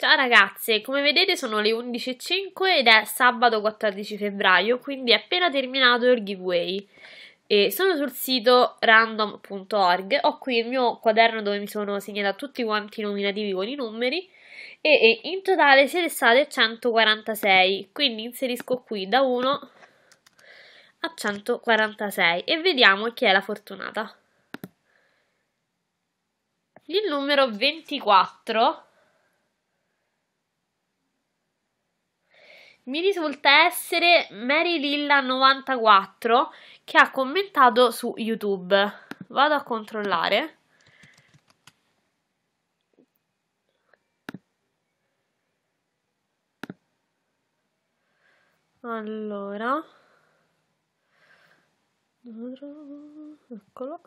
Ciao ragazze, come vedete sono le 11.05 ed è sabato 14 febbraio, quindi è appena terminato il giveaway. E sono sul sito random.org, ho qui il mio quaderno dove mi sono segnata tutti quanti i nominativi con i numeri e, e in totale siete state 146, quindi inserisco qui da 1 a 146 e vediamo chi è la fortunata. Il numero 24 mi risulta essere Mary Lilla 94 che ha commentato su YouTube. Vado a controllare. Allora, eccolo.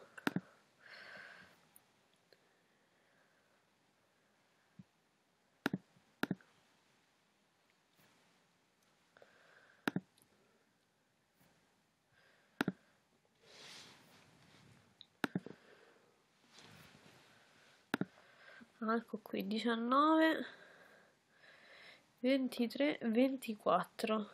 ecco qui, 19, 23, 24.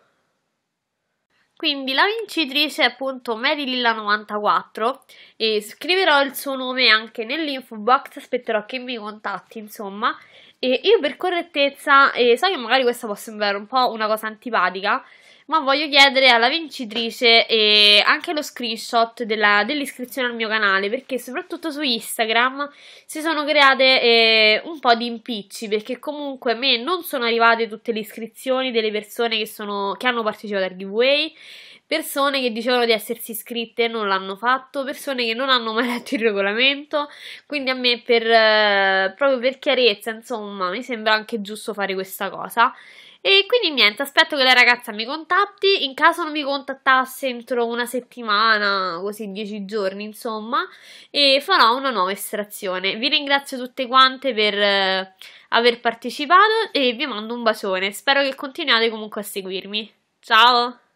Quindi la vincitrice è appunto Marililla94 e scriverò il suo nome anche nell'info box, aspetterò che mi contatti insomma e io per correttezza, e so che magari questa può sembrare un po' una cosa antipatica, ma voglio chiedere alla vincitrice eh, anche lo screenshot della, dell'iscrizione al mio canale perché soprattutto su Instagram si sono create eh, un po' di impicci perché comunque a me non sono arrivate tutte le iscrizioni delle persone che, sono, che hanno partecipato al giveaway persone che dicevano di essersi iscritte e non l'hanno fatto, persone che non hanno mai letto il regolamento, quindi a me per, eh, proprio per chiarezza, insomma, mi sembra anche giusto fare questa cosa. E quindi niente, aspetto che la ragazza mi contatti, in caso non mi contattasse entro una settimana, così dieci giorni insomma, e farò una nuova estrazione. Vi ringrazio tutte quante per eh, aver partecipato e vi mando un bacione, spero che continuate comunque a seguirmi. Ciao!